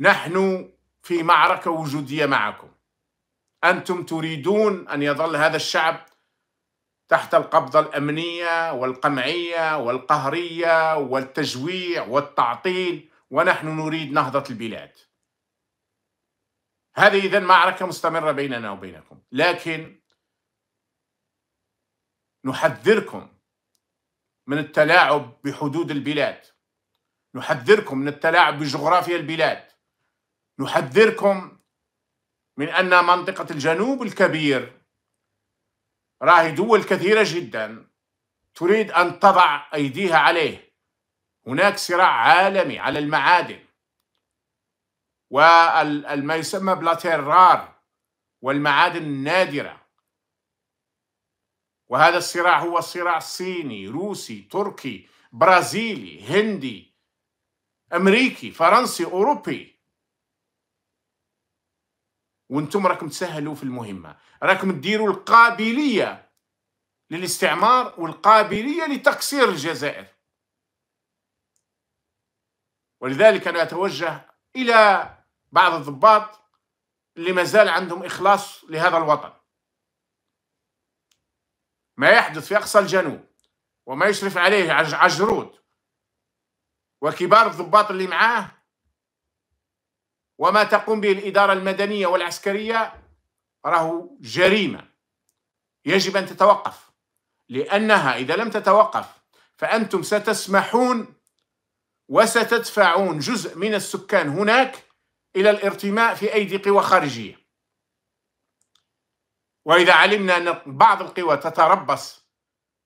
نحن في معركة وجودية معكم أنتم تريدون أن يظل هذا الشعب تحت القبضة الأمنية والقمعية والقهرية والتجويع والتعطيل ونحن نريد نهضة البلاد هذه إذن معركة مستمرة بيننا وبينكم لكن نحذركم من التلاعب بحدود البلاد نحذركم من التلاعب بجغرافيا البلاد نحذركم من أن منطقة الجنوب الكبير راهي دول كثيرة جدا تريد أن تضع أيديها عليه هناك صراع عالمي على المعادن وما يسمى بلاتيرار والمعادن النادرة وهذا الصراع هو صراع صيني روسي تركي برازيلي هندي أمريكي فرنسي أوروبي وانتم راكم تسهلوا في المهمه راكم تديروا القابليه للاستعمار والقابليه لتقصير الجزائر ولذلك انا اتوجه الى بعض الضباط اللي مازال عندهم اخلاص لهذا الوطن ما يحدث في اقصى الجنوب وما يشرف عليه عجرود وكبار الضباط اللي معاه وما تقوم به الإدارة المدنية والعسكرية راه جريمة يجب أن تتوقف لأنها إذا لم تتوقف فأنتم ستسمحون وستدفعون جزء من السكان هناك إلى الارتماء في أيدي قوى خارجية وإذا علمنا أن بعض القوى تتربص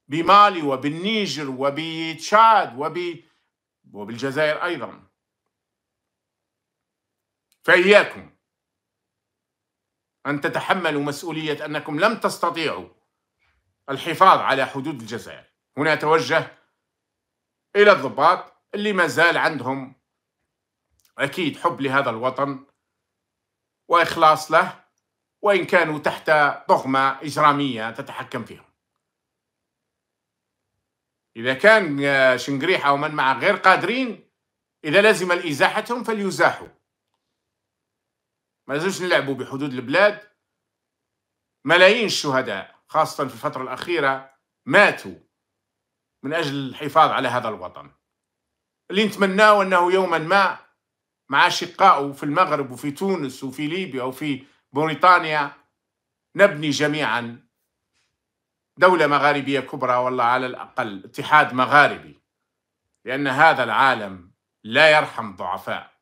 بمالي وبالنيجر وبتشاد وب... وبالجزائر أيضا فإياكم أن تتحملوا مسؤولية أنكم لم تستطيعوا الحفاظ على حدود الجزائر هنا أتوجه إلى الضباط اللي ما زال عندهم أكيد حب لهذا الوطن وإخلاص له وإن كانوا تحت ضغمة إجرامية تتحكم فيهم إذا كان شنقريحة ومن معه غير قادرين إذا لزم الإزاحتهم فليزاحوا ما لازمش نلعبوا بحدود البلاد ملايين الشهداء خاصة في الفترة الأخيرة ماتوا من أجل الحفاظ على هذا الوطن اللي نتمناه أنه يوما ما مع أشقائه في المغرب وفي تونس وفي ليبيا وفي بريطانيا نبني جميعا دولة مغاربية كبرى والله على الأقل اتحاد مغاربي لأن هذا العالم لا يرحم ضعفاء